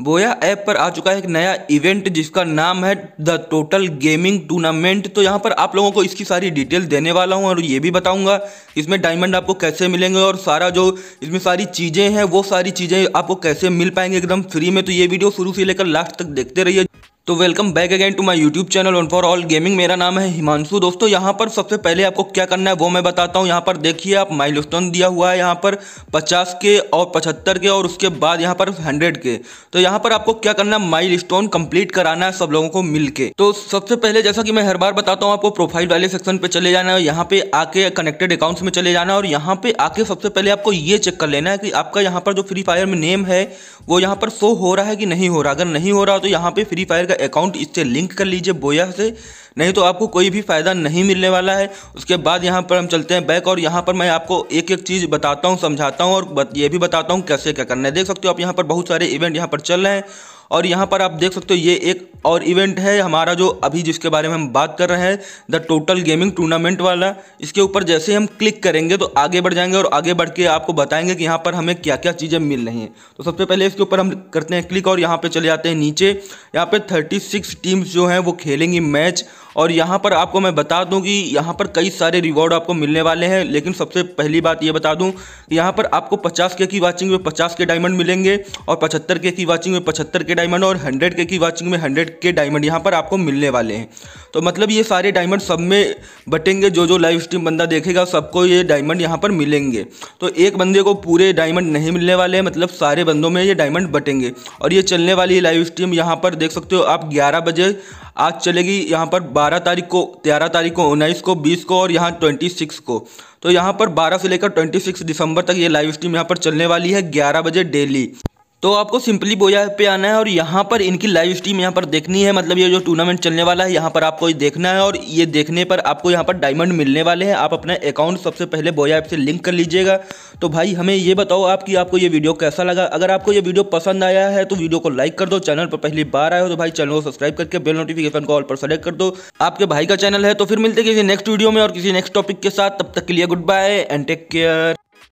बोया ऐप पर आ चुका है एक नया इवेंट जिसका नाम है द टोटल गेमिंग टूर्नामेंट तो यहाँ पर आप लोगों को इसकी सारी डिटेल देने वाला हूँ और ये भी बताऊँगा इसमें डायमंड आपको कैसे मिलेंगे और सारा जो इसमें सारी चीज़ें हैं वो सारी चीज़ें आपको कैसे मिल पाएंगे एकदम फ्री में तो ये वीडियो शुरू से लेकर लास्ट तक देखते रहिए तो welcome back again to my YouTube channel on for all gaming मेरा नाम है हिमांशु दोस्तों यहाँ पर सबसे पहले आपको क्या करना है वो मैं बताता हूँ यहाँ पर देखिए आप माइल स्टोन दिया हुआ है यहाँ पर 50 के और 75 के और उसके बाद यहाँ पर 100 के तो यहां पर आपको क्या करना है माइल स्टोन कम्प्लीट कराना है सब लोगों को मिल तो सबसे पहले जैसा कि मैं हर बार बताता हूँ आपको प्रोफाइल वाले सेक्शन पर चले जाना है यहाँ पे आके कनेक्टेड अकाउंट्स में चले जाना और यहाँ पे आके सबसे पहले आपको ये चेक कर लेना है कि आपका यहाँ पर जो फ्री फायर में नेम है वो यहाँ पर शो हो रहा है कि नहीं हो रहा अगर नहीं हो रहा तो यहाँ पर फ्री फायर का अकाउंट इससे लिंक कर लीजिए बोया से नहीं तो आपको कोई भी फ़ायदा नहीं मिलने वाला है उसके बाद यहाँ पर हम चलते हैं बैक और यहाँ पर मैं आपको एक एक चीज़ बताता हूँ समझाता हूँ और ये भी बताता हूँ कैसे क्या करना है देख सकते हो आप यहाँ पर बहुत सारे इवेंट यहाँ पर चल रहे हैं और यहाँ पर आप देख सकते हो ये एक और इवेंट है हमारा जो अभी जिसके बारे में हम बात कर रहे हैं द टोटल गेमिंग टूर्नामेंट वाला इसके ऊपर जैसे हम क्लिक करेंगे तो आगे बढ़ जाएंगे और आगे बढ़ के आपको बताएंगे कि यहाँ पर हमें क्या क्या चीज़ें मिल रही हैं तो सबसे पहले इसके ऊपर हम करते हैं क्लिक और यहाँ पर चले जाते हैं नीचे यहाँ पर थर्टी टीम्स जो हैं वो खेलेंगी मैच और यहाँ पर आपको मैं बता दूँ कि यहाँ पर कई सारे रिवॉर्ड आपको मिलने वाले हैं लेकिन सबसे पहली बात ये बता दूँ यहाँ पर आपको पचास के की वाचिंग में पचास के डायमंड मिलेंगे और पचहत्तर के की वाचिंग में पचहत्तर के डायमंड और हंड्रेड के की वाचिंग में हंड्रेड के डायमंड यहाँ पर आपको मिलने वाले हैं तो मतलब ये सारे डायमंड सब में बटेंगे जो जो लाइव स्ट्रीम बंदा देखेगा सबको ये डायमंड यहाँ पर मिलेंगे तो एक बंदे को पूरे डायमंड नहीं मिलने वाले हैं मतलब सारे बंदों में ये डायमंड बटेंगे और ये चलने वाली लाइव स्ट्रीम यहाँ पर देख सकते हो आप ग्यारह बजे आज चलेगी यहाँ पर 12 तारीख को 13 तारीख को 19 को 20 को और यहाँ 26 को तो यहाँ पर 12 से लेकर 26 दिसंबर तक ये लाइव स्ट्रीम यहाँ पर चलने वाली है 11 बजे डेली तो आपको सिंपली बोया पे आना है और यहाँ पर इनकी लाइव स्ट्रीम यहाँ पर देखनी है मतलब ये जो टूर्नामेंट चलने वाला है यहाँ पर आपको ये देखना है और ये देखने पर आपको यहाँ पर डायमंड मिलने वाले हैं आप अपना अकाउंट सबसे पहले बोया ऐप से लिंक कर लीजिएगा तो भाई हमें ये बताओ आप कि आपको ये वीडियो कैसा लगा अगर आपको ये वीडियो पसंद आया है तो वीडियो को लाइक कर दो चैनल पर पहली बार आए हो तो भाई चैनल को सब्सक्राइब करके बेल नोटिफिकेशन को ऑल पर सेलेक्ट कर दो आपके भाई का चैनल है तो फिर मिलते किसी नेक्स्ट वीडियो में और किसी नेक्स्ट टॉपिक के साथ तब तक के लिए good bye and take care